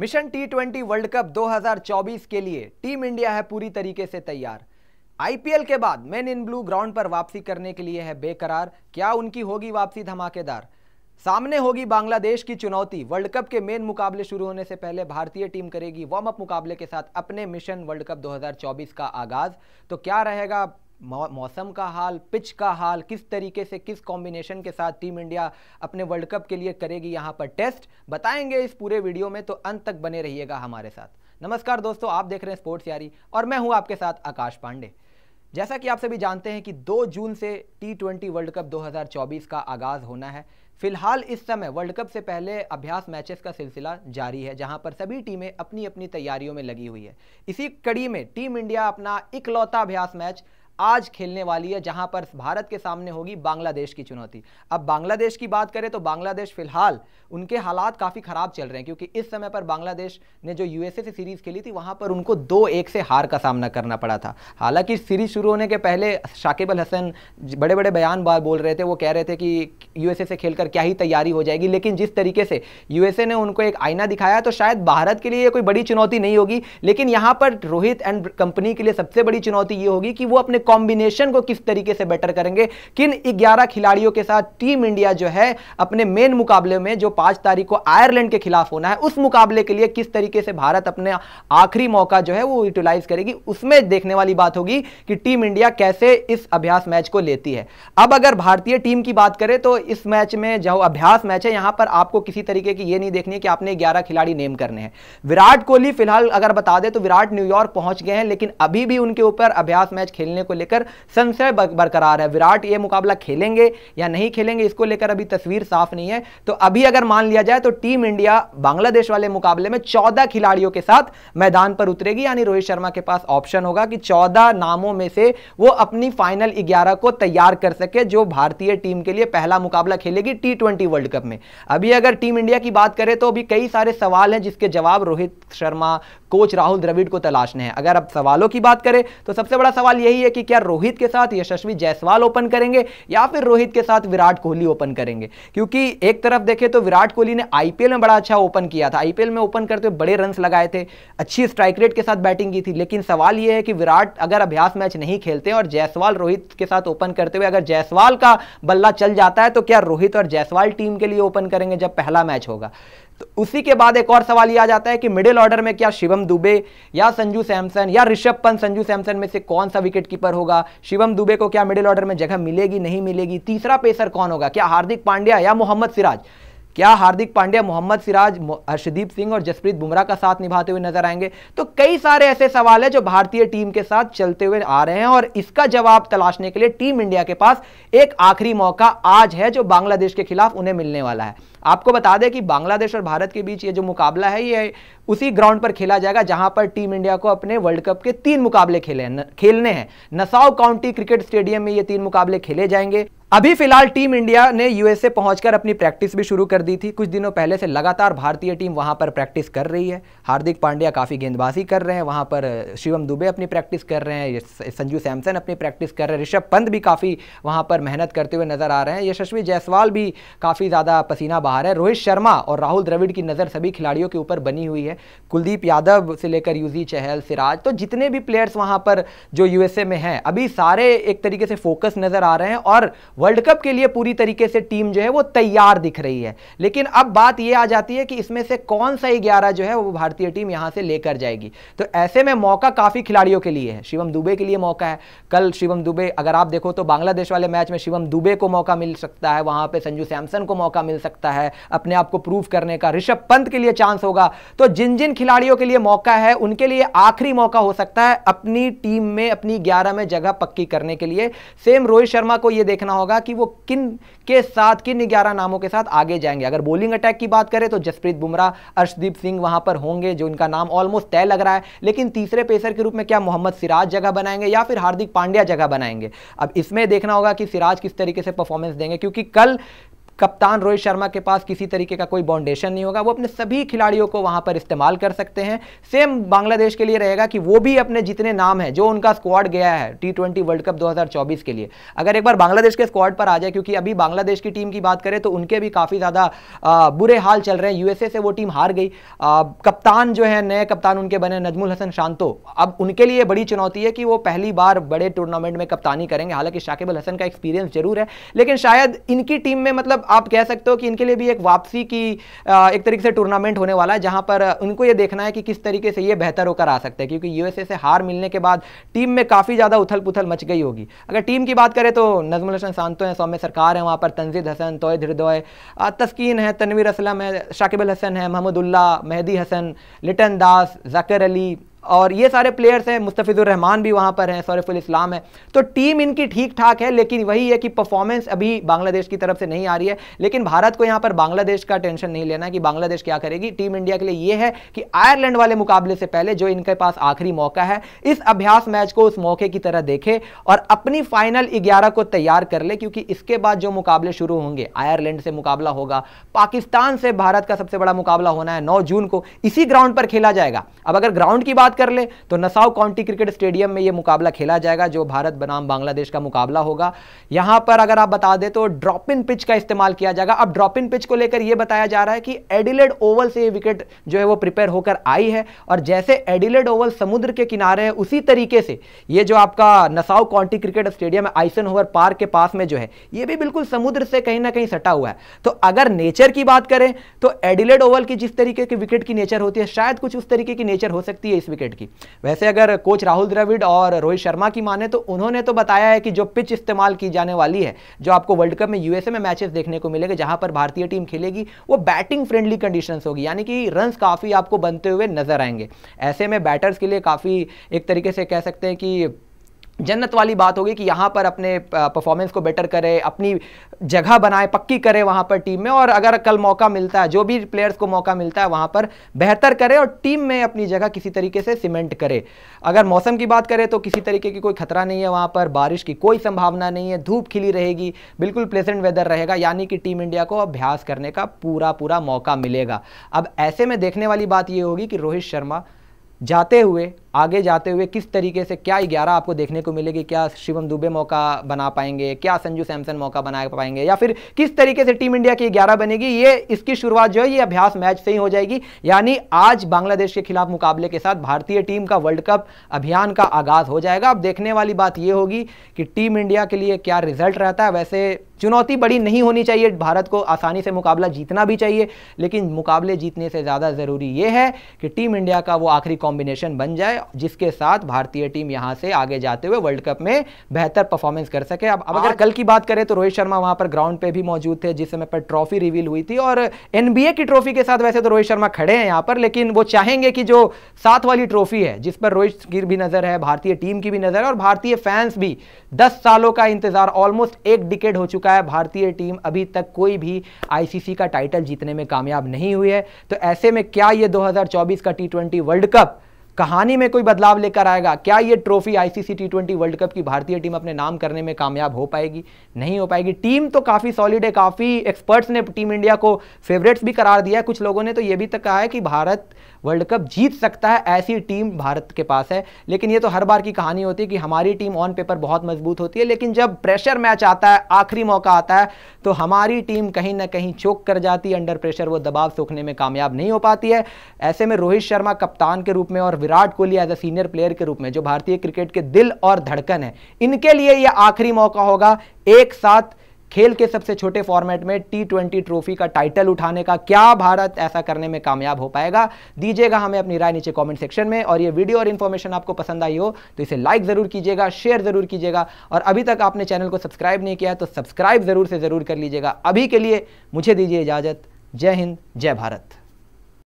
mission T twenty world cup 2024 के लिए team India है पूरी तरीके से तैयार आईपीएल के बाद मेन इन ब्लू ग्राउंड पर वापसी करने के लिए है बेकरार क्या उनकी होगी वापसी धमाकेदार सामने होगी बांग्लादेश की चुनौती वर्ल्ड कप के मेन मुकाबले शुरू होने से पहले भारतीय टीम करेगी वार्म अप मुकाबले के साथ अपने मिशन वर्ल्ड कप 2024 का आगाज तो क्या रहेगा मौसम का हाल पिच का हाल किस तरीके से किस कॉम्बिनेशन के साथ टीम इंडिया अपने वर्ल्ड कप के लिए करेगी यहाँ पर टेस्ट बताएंगे इस पूरे वीडियो में तो अंत तक बने रहिएगा हमारे साथ नमस्कार दोस्तों आप देख रहे हैं स्पोर्ट्स यारी और मैं हूँ आपके साथ आकाश पांडे जैसा कि आप सभी जानते हैं कि 2 जून से टी ट्वेंटी वर्ल्ड कप 2024 का आगाज़ होना है फिलहाल इस समय वर्ल्ड कप से पहले अभ्यास मैचेस का सिलसिला जारी है जहां पर सभी टीमें अपनी अपनी तैयारियों में लगी हुई है इसी कड़ी में टीम इंडिया अपना इकलौता अभ्यास मैच आज खेलने वाली है जहां पर भारत के सामने होगी बांग्लादेश की चुनौती अब बांग्लादेश की बात करें तो बांग्लादेश फिलहाल उनके हालात काफ़ी ख़राब चल रहे हैं क्योंकि इस समय पर बांग्लादेश ने जो यूएसए से सीरीज़ खेली थी वहां पर उनको दो एक से हार का सामना करना पड़ा था हालांकि सीरीज शुरू होने के पहले शाकिब अल हसन बड़े बड़े बयान बोल रहे थे वो कह रहे थे कि यूएसए से खेलकर क्या ही तैयारी हो जाएगी लेकिन जिस तरीके से यूएसए ने उनको एक आईना दिखाया तो शायद भारत के लिए कोई बड़ी चुनौती नहीं होगी लेकिन यहाँ पर रोहित एंड कंपनी के लिए सबसे बड़ी चुनौती ये होगी कि वो अपने कॉम्बिनेशन को किस तरीके से बेटर करेंगे किन 11 खिलाड़ियों के साथ टीम इंडिया जो है अपने मेन मुकाबले में जो पांच तारीख को आयरलैंड के खिलाफ होना है उस मुकाबले के लिए किस तरीके से भारत अपने आखिरी मौका जो है वो यूटिलाइज करेगी उसमें देखने वाली बात होगी कि टीम इंडिया कैसे इस अभ्यास मैच को लेती है अब अगर भारतीय टीम की बात करें तो इस मैच में जो अभ्यास मैच है यहां पर आपको किसी तरीके की यह नहीं देखनी है कि आपने ग्यारह खिलाड़ी नेम करने हैं विराट कोहली फिलहाल अगर बता दे तो विराट न्यूयॉर्क पहुंच गए हैं लेकिन अभी भी उनके ऊपर अभ्यास मैच खेलने को लेकर संशय बरकरार है विराट ये मुकाबला खेलेंगे या नहीं खेलेंगे इसको लेकर अभी तस्वीर साफ नहीं है तो अभी अगर मान लिया जाए तो टीम इंडिया बांग्लादेश वाले मुकाबले में चौदह खिलाड़ियों के साथ मैदान पर उतरेगी यानी रोहित शर्मा के पास ऑप्शन होगा कि चौदह नामों में से वो अपनी फाइनल ग्यारह को तैयार कर सके जो भारतीय टीम के लिए पहला मुकाबला खेलेगी टी ट्वेंटी वर्ल्ड कप में अभी अगर टीम इंडिया की बात करें तो अभी कई सारे सवाल हैं जिसके जवाब रोहित शर्मा कोच राहुल द्रविड़ को तलाशने हैं अगर अब सवालों की बात करें तो सबसे बड़ा सवाल यही है कि क्या रोहित के साथ यशस्वी जायसवाल ओपन करेंगे या फिर रोहित के साथ विराट कोहली ओपन करेंगे क्योंकि एक तरफ देखें तो विराट कोहली ने आईपीएल में बड़ा अच्छा ओपन किया था आईपीएल में ओपन करते हुए बड़े रन लगाए थे अच्छी स्ट्राइक रेट के साथ बैटिंग की थी लेकिन सवाल यह है कि विराट अगर अभ्यास मैच नहीं खेलते और जायसवाल रोहित के साथ ओपन करते हुए अगर जायसवाल का बल्ला चल जाता है तो क्या रोहित और जायसवाल टीम के लिए ओपन करेंगे जब पहला मैच होगा तो उसी के बाद एक और सवाल यह आ जाता है कि मिडिल ऑर्डर में क्या शिवम दुबे या संजू सैमसन या ऋषभ पंत संजू सैमसन में से कौन सा विकेट कीपर होगा शिवम दुबे को क्या मिडिल ऑर्डर में जगह मिलेगी नहीं मिलेगी तीसरा पेसर कौन होगा क्या हार्दिक पांड्या या मोहम्मद सिराज क्या हार्दिक पांड्या मोहम्मद सिराज हर्षदीप सिंह और जसप्रीत बुमराह का साथ निभाते हुए नजर आएंगे तो कई सारे ऐसे सवाल है जो भारतीय टीम के साथ चलते हुए आ रहे हैं और इसका जवाब तलाशने के लिए टीम इंडिया के पास एक आखिरी मौका आज है जो बांग्लादेश के खिलाफ उन्हें मिलने वाला है आपको बता दें कि बांग्लादेश और भारत के बीच ये जो मुकाबला है ये उसी ग्राउंड पर खेला जाएगा जहां पर टीम इंडिया को अपने वर्ल्ड कप के तीन मुकाबले खेले खेलने हैं नसाउ काउंटी क्रिकेट स्टेडियम में ये तीन मुकाबले खेले जाएंगे अभी फिलहाल टीम इंडिया ने यूएसए पहुंचकर अपनी प्रैक्टिस भी शुरू कर दी थी कुछ दिनों पहले से लगातार भारतीय टीम वहां पर प्रैक्टिस कर रही है हार्दिक पांड्या काफ़ी गेंदबाजी कर रहे हैं वहां पर शिवम दुबे अपनी प्रैक्टिस कर रहे हैं संजू सैमसन अपनी प्रैक्टिस कर रहे हैं ऋषभ पंत भी काफ़ी वहाँ पर मेहनत करते हुए नजर आ रहे हैं यशस्वी जायसवाल भी काफ़ी ज़्यादा पसीना बहा रहे हैं रोहित शर्मा और राहुल द्रविड़ की नज़र सभी खिलाड़ियों के ऊपर बनी हुई है कुलदीप यादव से लेकर यूजी चहल सिराज तो जितने भी प्लेयर्स वहाँ पर जो यूएसए में हैं अभी सारे एक तरीके से फोकस नज़र आ रहे हैं और वर्ल्ड कप के लिए पूरी तरीके से टीम जो है वो तैयार दिख रही है लेकिन अब बात ये आ जाती है कि इसमें से कौन सा ग्यारह जो है वो भारतीय टीम यहाँ से लेकर जाएगी तो ऐसे में मौका काफ़ी खिलाड़ियों के लिए है शिवम दुबे के लिए मौका है कल शिवम दुबे अगर आप देखो तो बांग्लादेश वाले मैच में शिवम दुबे को मौका मिल सकता है वहाँ पर संजू सैमसन को मौका मिल सकता है अपने आप को प्रूव करने का ऋषभ पंत के लिए चांस होगा तो जिन जिन खिलाड़ियों के लिए मौका है उनके लिए आखिरी मौका हो सकता है अपनी टीम में अपनी ग्यारह में जगह पक्की करने के लिए सेम रोहित शर्मा को यह देखना होगा होगा कि वो किन के साथ किन ग्यारह नामों के साथ आगे जाएंगे अगर बॉलिंग अटैक की बात करें तो जसप्रीत बुमराह अर्शदीप सिंह वहां पर होंगे जो इनका नाम ऑलमोस्ट तय लग रहा है लेकिन तीसरे पेसर के रूप में क्या मोहम्मद सिराज जगह बनाएंगे या फिर हार्दिक पांड्या जगह बनाएंगे अब इसमें देखना होगा कि सिराज किस तरीके से परफॉर्मेंस देंगे क्योंकि कल कप्तान रोहित शर्मा के पास किसी तरीके का कोई बाउंडेशन नहीं होगा वो अपने सभी खिलाड़ियों को वहाँ पर इस्तेमाल कर सकते हैं सेम बांग्लादेश के लिए रहेगा कि वो भी अपने जितने नाम हैं जो उनका स्क्वाड गया है टी वर्ल्ड कप 2024 के लिए अगर एक बार बांग्लादेश के स्क्वाड पर आ जाए क्योंकि अभी बांग्लादेश की टीम की बात करें तो उनके भी काफ़ी ज़्यादा बुरे हाल चल रहे हैं यूएसए से वो टीम हार गई आ, कप्तान जो है नए कप्तान उनके बने नजमुल हसन शांतो अब उनके लिए बड़ी चुनौती है कि वो पहली बार बड़े टूर्नामेंट में कप्तानी करेंगे हालांकि शाकिब अल हसन का एक्सपीरियंस जरूर है लेकिन शायद इनकी टीम में मतलब आप कह सकते हो कि इनके लिए भी एक वापसी की एक तरीके से टूर्नामेंट होने वाला है जहां पर उनको ये देखना है कि किस तरीके से ये बेहतर होकर आ सकते हैं क्योंकि यूएसए से हार मिलने के बाद टीम में काफ़ी ज़्यादा उथल पुथल मच गई होगी अगर टीम की बात करें तो नजमुल हसन सांतो हैं सौम्य सरकार है वहाँ पर तंजीद हसन तोय धिरदोय तस्कीन है तनवीर असलम है शाकिब हसन है महमूदुल्ला मेहदी हसन लिटन दास जकर अली और ये सारे प्लेयर्स हैं मुस्तफ़िज़ुररहमान भी वहाँ पर हैं सौरफुल इस्लाम है तो टीम इनकी ठीक ठाक है लेकिन वही है कि परफॉर्मेंस अभी बांग्लादेश की तरफ से नहीं आ रही है लेकिन भारत को यहाँ पर बांग्लादेश का टेंशन नहीं लेना है कि बांग्लादेश क्या करेगी टीम इंडिया के लिए ये है कि आयरलैंड वाले मुकाबले से पहले जो इनके पास आखिरी मौका है इस अभ्यास मैच को उस मौके की तरह देखे और अपनी फाइनल ग्यारह को तैयार कर ले क्योंकि इसके बाद जो मुकाबले शुरू होंगे आयरलैंड से मुकाबला होगा पाकिस्तान से भारत का सबसे बड़ा मुकाबला होना है नौ जून को इसी ग्राउंड पर खेला जाएगा अब अगर ग्राउंड की बात बात कर ले तो नसाऊ काउंटी क्रिकेट स्टेडियम में ये मुकाबला खेला जाएगा जो भारत बनाम बांग्लादेश का मुकाबला होगा यहां पर अगर आप बता दें तो ड्रॉप इन पिच का इस्तेमाल किया जाएगा अब ड्रॉप इन पिच को लेकर यह बताया जा रहा है कि एडिलेड ओवल से यह विकेट जो है वो प्रिपेयर होकर आई है और जैसे एडिलेड ओवल समुद्र के किनारे है उसी तरीके से ये जो आपका नसाऊ काउंटी क्रिकेट स्टेडियम है आइसन होवर पार्क के पास में जो है ये भी बिल्कुल समुद्र से कहीं ना कहीं सटा हुआ है तो अगर नेचर की बात करें तो एडिलेड ओवल की जिस तरीके की विकेट की नेचर होती है शायद कुछ उस तरीके की नेचर हो सकती है इस विकेट विकेट की वैसे अगर कोच राहुल द्रविड़ और रोहित शर्मा की माने तो उन्होंने तो बताया है कि जो पिच इस्तेमाल की जाने वाली है जो आपको वर्ल्ड कप में यूएसए में मैचेस देखने को मिलेगा जहां पर भारतीय टीम खेलेगी वो बैटिंग फ्रेंडली कंडीशन होगी यानी कि रन काफ़ी आपको बनते हुए नजर आएंगे ऐसे में बैटर्स के लिए काफ़ी एक तरीके से कह सकते हैं कि जन्नत वाली बात होगी कि यहाँ पर अपने परफॉर्मेंस को बेटर करे अपनी जगह बनाए पक्की करें वहाँ पर टीम में और अगर कल मौका मिलता है जो भी प्लेयर्स को मौका मिलता है वहाँ पर बेहतर करे और टीम में अपनी जगह किसी तरीके से सीमेंट करे अगर मौसम की बात करें तो किसी तरीके की कोई खतरा नहीं है वहाँ पर बारिश की कोई संभावना नहीं है धूप खिली रहेगी बिल्कुल प्लेजेंट वेदर रहेगा यानी कि टीम इंडिया को अभ्यास करने का पूरा पूरा मौका मिलेगा अब ऐसे में देखने वाली बात ये होगी कि रोहित शर्मा जाते हुए आगे जाते हुए किस तरीके से क्या ग्यारह आपको देखने को मिलेगी क्या शिवम दुबे मौका बना पाएंगे क्या संजू सैमसन मौका बना पाएंगे या फिर किस तरीके से टीम इंडिया की ग्यारह बनेगी ये इसकी शुरुआत जो है ये अभ्यास मैच से ही हो जाएगी यानी आज बांग्लादेश के खिलाफ मुकाबले के साथ भारतीय टीम का वर्ल्ड कप अभियान का आगाज हो जाएगा अब देखने वाली बात यह होगी कि टीम इंडिया के लिए क्या रिजल्ट रहता है वैसे चुनौती बड़ी नहीं होनी चाहिए भारत को आसानी से मुकाबला जीतना भी चाहिए लेकिन मुकाबले जीतने से ज़्यादा ज़रूरी ये है कि टीम इंडिया का वो आखिरी कॉम्बिनेशन बन जाए जिसके साथ भारतीय टीम यहां से आगे जाते हुए वर्ल्ड कप में बेहतर परफॉर्मेंस कर सके अब अब अगर कल की बात करें तो रोहित शर्मा वहां पर ग्राउंड पे भी मौजूद थे जिस समय पर ट्रॉफी रिवील हुई थी और एनबीए की ट्रॉफी के साथ वैसे तो रोहित शर्मा खड़े हैं यहां पर लेकिन वो चाहेंगे कि जो साथ वाली ट्रॉफी है जिस पर रोहित की भी नज़र है भारतीय टीम की भी नज़र है और भारतीय फैंस भी दस सालों का इंतजार ऑलमोस्ट एक डिकेड हो चुका है भारतीय टीम अभी तक कोई भी आईसीसी का टाइटल जीतने में कामयाब नहीं हुई है तो ऐसे में क्या यह दो का टी वर्ल्ड कप कहानी में कोई बदलाव लेकर आएगा क्या ये trophy ICC T twenty world cup की भारतीय टीम अपने नाम करने में कामयाब हो पाएगी नहीं हो पाएगी टीम तो काफ़ी सॉलिड है काफ़ी एक्सपर्ट्स ने टीम इंडिया को फेवरेट्स भी करार दिया है कुछ लोगों ने तो ये भी तक तो कहा है कि भारत वर्ल्ड कप जीत सकता है ऐसी टीम भारत के पास है लेकिन ये तो हर बार की कहानी होती है कि हमारी टीम ऑन पेपर बहुत मजबूत होती है लेकिन जब प्रेशर मैच आता है आखिरी मौका आता है तो हमारी टीम कहीं ना कहीं चोक कर जाती है अंडर प्रेशर वो दबाव सोखने में कामयाब नहीं हो पाती है ऐसे में रोहित शर्मा कप्तान के रूप में और Virat Kohli as a senior player के रूप में जो भारतीय क्रिकेट के दिल और धड़कन है इनके लिए यह आखिरी मौका होगा एक साथ खेल के सबसे छोटे फॉर्मेट में टी ट्वेंटी ट्रॉफी का टाइटल उठाने का क्या भारत ऐसा करने में कामयाब हो पाएगा दीजिएगा हमें अपनी राय नीचे कमेंट सेक्शन में और ये वीडियो और इन्फॉर्मेशन आपको पसंद आई हो तो इसे लाइक ज़रूर कीजिएगा शेयर ज़रूर कीजिएगा और अभी तक आपने चैनल को सब्सक्राइब नहीं किया तो सब्सक्राइब ज़रूर से ज़रूर कर लीजिएगा अभी के लिए मुझे दीजिए इजाज़त जय हिंद जय भारत